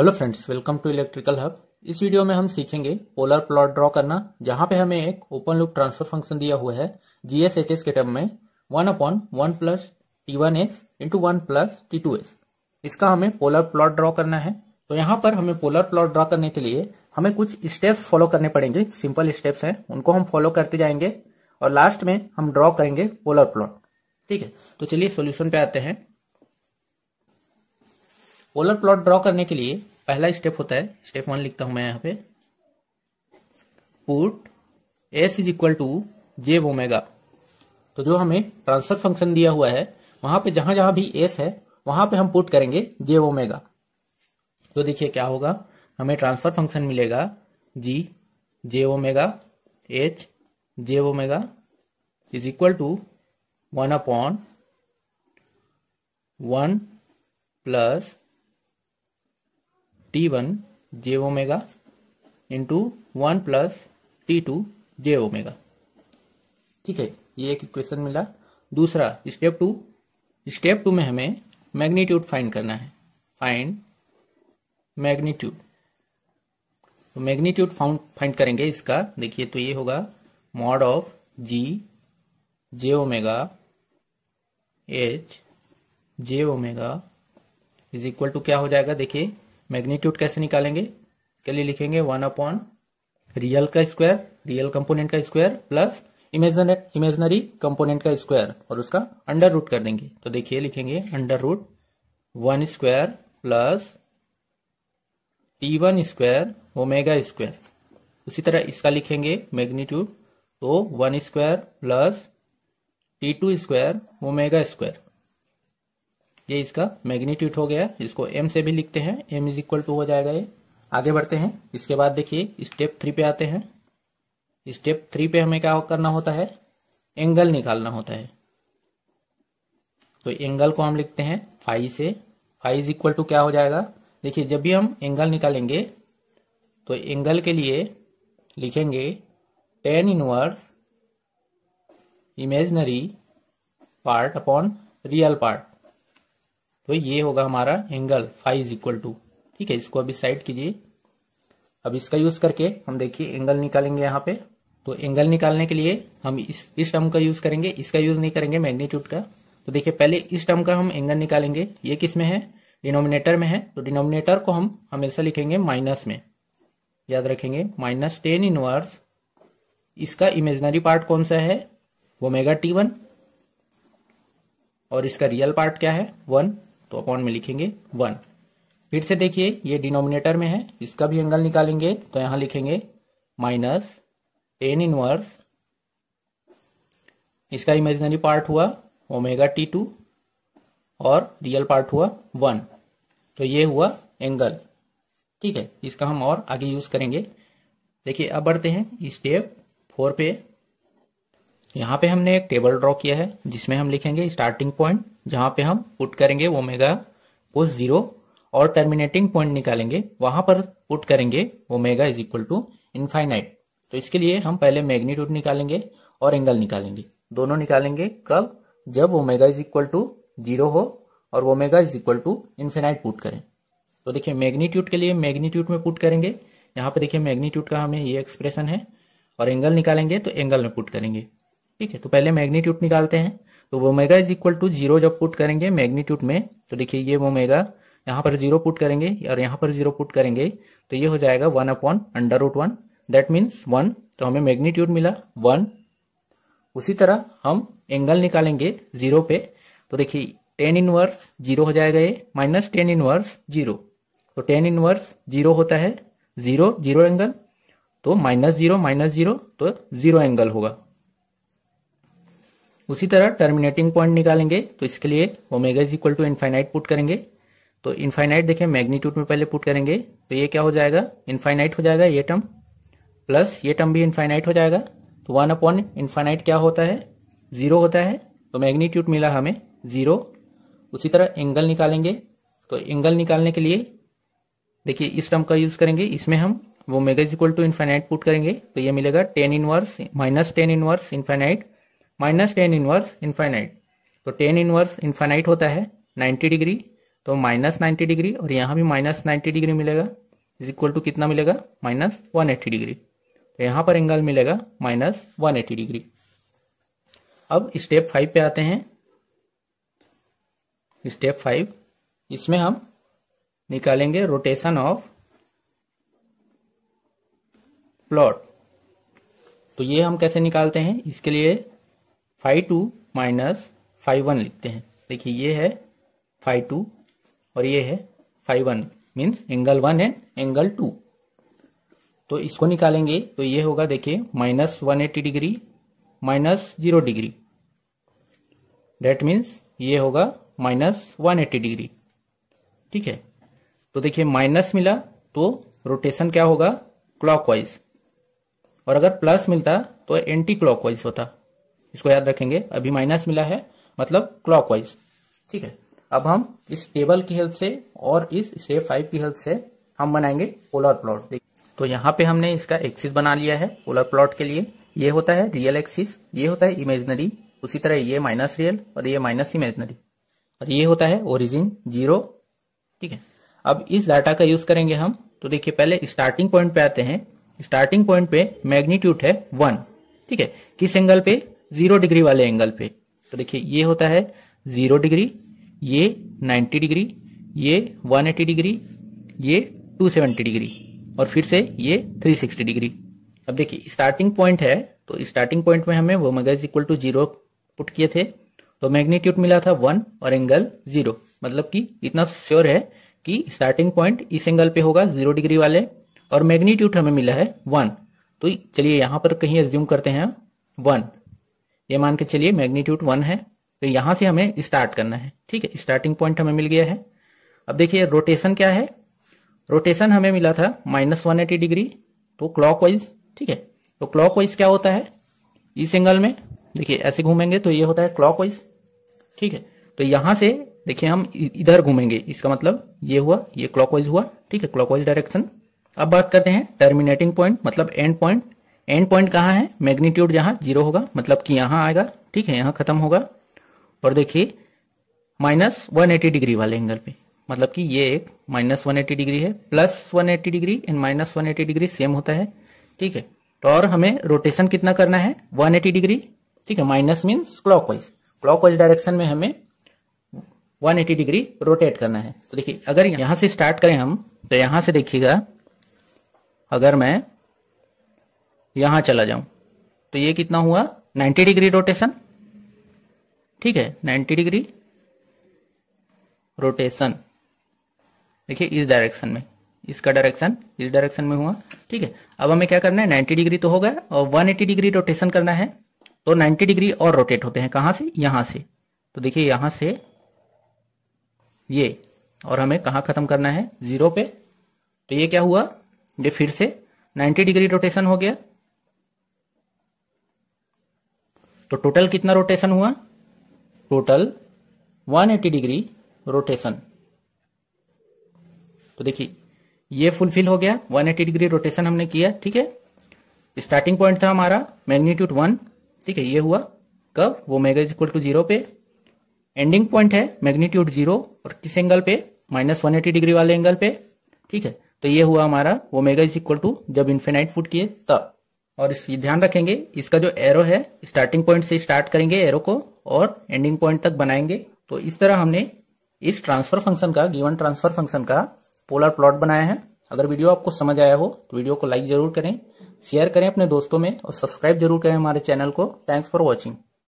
hello friends welcome to electrical hub इस video में हम सीखेंगे पोलर प्लॉट ड्रॉ करना जहां पे हमें एक ओपन लूप ट्रांसफर फंक्शन दिया हुआ है जीएसएचएस के टर्म में one upon one plus T one S into one plus T two S इसका हमें पोलर प्लॉट ड्रॉ करना है तो यहां पर हमें पोलर प्लॉट ड्रॉ करने के लिए हमें कुछ स्टेप्स फॉलो करने पड़ेंगे सिंपल स्टेप्स हैं उनको हम फॉलो करते जाएंगे और लास्ट में हम ड्रॉ करेंगे पोलर प्लॉट ठीक है तो चलिए सोल्यूशन पे आते हैं पोलर प्लॉट ड्रॉ करने के लिए पहला स्टेप होता है स्टेप वन लिखता हूं मैं यहां पे put S is equal to J omega तो जो हमें ट्रांसफर फंक्शन दिया हुआ है वहां पे जहां जहां भी एस है वहां पे हम पुट करेंगे जे ओमेगा तो देखिए क्या होगा हमें ट्रांसफर फंक्शन मिलेगा G J omega H J omega is equal to one upon one plus T one J omega into one plus T two J omega ठीक है ये एक इक्वेशन मिला दूसरा स्टेप टू स्टेप टू में हमें magnitude find करना है फाइंड मैग्नीट्यूड तो मैग्नीट्यूड फाउंड फाइंड करेंगे इसका देखिए तो ये होगा mod of G J omega H J omega is equal to क्या हो जाएगा देखिए मैग्नीट्यूड कैसे निकालेंगे इसके लिए लिखेंगे वन अपॉन रियल का स्क्वायर रियल कंपोनेंट का स्क्वायर प्लस इमेजनरी कंपोनेंट का स्क्वायर और उसका अंडर रूट कर देंगे तो देखिए लिखेंगे under root one square plus T one square omega square उसी तरह इसका लिखेंगे मैग्नीट्यूड तो one square plus T two square omega square ये इसका मैग्नीट्यूड हो गया इसको एम से भी लिखते हैं एम इज इक्वल टू हो जाएगा ये आगे बढ़ते हैं इसके बाद देखिए स्टेप थ्री पे आते हैं स्टेप थ्री पे हमें क्या करना होता है एंगल निकालना होता है तो एंगल को हम लिखते हैं फाइव से फाइव इज इक्वल टू क्या हो जाएगा देखिए जब भी हम एंगल निकालेंगे तो एंगल के लिए लिखेंगे tan inverse imaginary part upon real part तो ये होगा हमारा angle phi is equal to ठीक है इसको अभी साइड कीजिए अब इसका यूज करके हम देखिए एंगल निकालेंगे यहाँ पे तो एंगल निकालने के लिए हम इस इस टर्म का यूज करेंगे इसका यूज नहीं करेंगे मैग्नीट्यूड का तो देखिए पहले इस टर्म का हम एंगल निकालेंगे ये किस में है डिनोमिनेटर में है तो डिनोमिनेटर को हम हमेशा लिखेंगे माइनस में याद रखेंगे माइनस टेन इनवर्स इसका इमेजनरी पार्ट कौन सा है वो मेगा टी वन और इसका रियल पार्ट क्या है वन तो अपॉन में लिखेंगे वन फिर से देखिए ये डिनोमिनेटर में है इसका भी एंगल निकालेंगे तो यहां लिखेंगे माइनस टेन इनवर्स इसका इमेजिनरी पार्ट हुआ ओमेगा टी टू और रियल पार्ट हुआ वन तो ये हुआ एंगल ठीक है इसका हम और आगे यूज करेंगे देखिए अब बढ़ते हैं स्टेप फोर पे यहां पे हमने एक टेबल ड्रॉ किया है जिसमें हम लिखेंगे स्टार्टिंग पॉइंट जहां पे हम पुट करेंगे ओमेगा को जीरो और टर्मिनेटिंग पॉइंट निकालेंगे वहां पर पुट करेंगे omega is equal to infinite तो इसके लिए हम पहले मैग्नीट्यूड निकालेंगे और एंगल निकालेंगे दोनों निकालेंगे कब जब omega is equal to zero हो और omega is equal to infinite put करें तो देखिए मैग्नीट्यूड के लिए मैग्नीट्यूड में पुट करेंगे यहाँ पे देखिए मैग्नीट्यूड का हमें ये एक्सप्रेशन है और एंगल निकालेंगे तो एंगल में पुट करेंगे ठीक है तो पहले मैग्नीट्यूड निकालते हैं तो omega is equal to zero जब पुट करेंगे मैग्नीट्यूड में तो देखिए ये मेगा यहाँ पर जीरो पुट करेंगे और यहाँ पर जीरो पुट करेंगे तो ये हो जाएगा one upon under root one that means one तो हमें मैग्नीट्यूड मिला वन उसी तरह हम एंगल निकालेंगे जीरो पे तो देखिए टेन इनवर्स जीरो हो जाएगा ये माइनस टेन इनवर्स जीरो तो टेन इनवर्स जीरो होता है जीरो जीरो एंगल तो माइनस जीरो माइनस जीरो तो जीरो एंगल होगा उसी तरह टर्मिनेटिंग पॉइंट निकालेंगे तो इसके लिए omega is equal to infinite put करेंगे तो इनफाइनाइट देखें मैग्नीट्यूड में पहले पुट करेंगे तो ये क्या हो जाएगा इनफाइनाइट हो जाएगा ये टर्म प्लस ये टर्म भी इनफाइनाइट हो जाएगा तो वन अपॉन इनफाइनाइट क्या होता है जीरो होता है तो मैग्नीट्यूड मिला हमें जीरो उसी तरह एंगल निकालेंगे तो एंगल निकालने के लिए देखिए इस टर्म का यूज करेंगे इसमें हम omega is equal to infinite put करेंगे तो ये मिलेगा tan inverse minus tan inverse infinite minus tan inverse infinite तो टेन इनवर्स इनफाइनाइट होता है नाइन्टी डिग्री तो माइनस नाइन्टी डिग्री और यहाँ भी माइनस नाइन्टी डिग्री मिलेगा इज इक्वल टू कितना मिलेगा माइनस वन एट्टी डिग्री तो यहाँ पर एंगल मिलेगा माइनस वन एट्टी डिग्री अब स्टेप फाइव पे आते हैं स्टेप फाइव इसमें हम निकालेंगे रोटेशन ऑफ प्लॉट तो ये हम कैसे निकालते हैं इसके लिए phi two minus phi one लिखते हैं देखिए ये है फाइव टू और ये है phi one means angle one and angle two तो इसको निकालेंगे तो ये होगा देखिए minus one eighty degree minus zero degree that means ये होगा माइनस वन एट्टी डिग्री ठीक है तो देखिए माइनस मिला तो रोटेशन क्या होगा क्लॉकवाइज और अगर प्लस मिलता तो एंटी क्लॉकवाइज होता इसको याद रखेंगे अभी माइनस मिला है मतलब क्लॉकवाइज ठीक है अब हम इस टेबल की हेल्प से और इस स्टेप फाइव की हेल्प से हम बनाएंगे पोलर प्लॉट तो यहाँ पे हमने इसका एक्सिस बना लिया है पोलर प्लॉट के लिए ये होता है रियल एक्सिस ये होता है इमेजनरी उसी तरह ये माइनस रियल और ये माइनस इमेजनरी और ये होता है ओरिजिन जीरो ठीक है अब इस डाटा का यूज करेंगे हम तो देखिए पहले स्टार्टिंग पॉइंट पे आते हैं स्टार्टिंग पॉइंट पे मैग्नीट्यूड है वन ठीक है किस एंगल पे जीरो डिग्री वाले एंगल पे तो देखिए ये होता है जीरो डिग्री ये नाइन्टी डिग्री ये वन एटी डिग्री ये टू सेवेंटी डिग्री और फिर से ये थ्री सिक्सटी डिग्री अब देखिए स्टार्टिंग पॉइंट है तो स्टार्टिंग पॉइंट में हमें वो मगज इक्वल टू जीरो पुट किए थे तो मैग्नीट्यूड मिला था वन और एंगल जीरो मतलब कि इतना श्योर है कि स्टार्टिंग पॉइंट इस एंगल पे होगा जीरो डिग्री वाले और मैग्नीट्यूड हमें मिला है वन तो चलिए यहां पर कहीं एज्यूम करते हैं वन ये मान के चलिए मैग्नीट्यूड वन है तो यहां से हमें स्टार्ट करना है ठीक है स्टार्टिंग पॉइंट हमें मिल गया है अब देखिए रोटेशन क्या है रोटेशन हमें मिला था माइनस वन एटी डिग्री तो क्लॉक वाइज ठीक है तो क्लॉक वाइज क्या होता है इस एंगल में देखिए ऐसे घूमेंगे तो ये होता है क्लॉक वाइज ठीक है तो यहां से देखिए हम इधर घूमेंगे इसका मतलब ये हुआ ये क्लॉकवाइज हुआ ठीक है क्लॉकवाइज डायरेक्शन अब बात करते हैं टर्मिनेटिंग पॉइंट मतलब एंड पॉइंट एंड पॉइंट कहाँ है मैग्नीट्यूड जहां जीरो होगा मतलब कि यहां आएगा ठीक है यहां खत्म होगा और देखिए माइनस वन एटी डिग्री वाले एंगल पे मतलब कि ये एक माइनस वन एटी डिग्री है plus one eighty degree and minus one eighty degree same होता है ठीक है तो और हमें रोटेशन कितना करना है वन एटी डिग्री ठीक है minus means clockwise direction में हमें एटी डिग्री रोटेट करना है तो देखिए अगर यहां से स्टार्ट करें हम तो यहां से देखिएगा अगर मैं यहां चला जाऊं तो ये कितना हुआ 90 डिग्री रोटेशन ठीक है 90 डिग्री रोटेशन देखिए इस डायरेक्शन में इसका डायरेक्शन इस डायरेक्शन में हुआ ठीक है अब हमें क्या करना है 90 डिग्री तो हो गया और 180 डिग्री रोटेशन करना है तो 90 डिग्री और रोटेट होते हैं कहां से यहां से तो देखिए यहां से ये और हमें कहा खत्म करना है जीरो पे तो ये क्या हुआ ये फिर से 90 डिग्री रोटेशन हो गया तो टोटल कितना रोटेशन हुआ टोटल 180 डिग्री रोटेशन तो देखिए ये फुलफिल हो गया 180 डिग्री रोटेशन हमने किया ठीक है स्टार्टिंग पॉइंट था हमारा मैग्नीट्यूड वन ठीक है ये हुआ कब omega is equal to zero पे एंडिंग पॉइंट है मैग्नीट्यूड जीरो और किस एंगल पे माइनस वन एटी डिग्री वाले एंगल पे ठीक है तो ये हुआ हमारा omega is equal to जब इन्फेनाइट फुट किए तब और इस ध्यान रखेंगे इसका जो एरो है स्टार्टिंग पॉइंट से स्टार्ट करेंगे एरो को और एंडिंग पॉइंट तक बनाएंगे तो इस तरह हमने इस ट्रांसफर फंक्शन का गिवन ट्रांसफर फंक्शन का पोलर प्लॉट बनाया है अगर वीडियो आपको समझ आया हो तो वीडियो को लाइक जरूर करें शेयर करें अपने दोस्तों में और सब्सक्राइब जरूर करें हमारे चैनल को थैंक्स फॉर वॉचिंग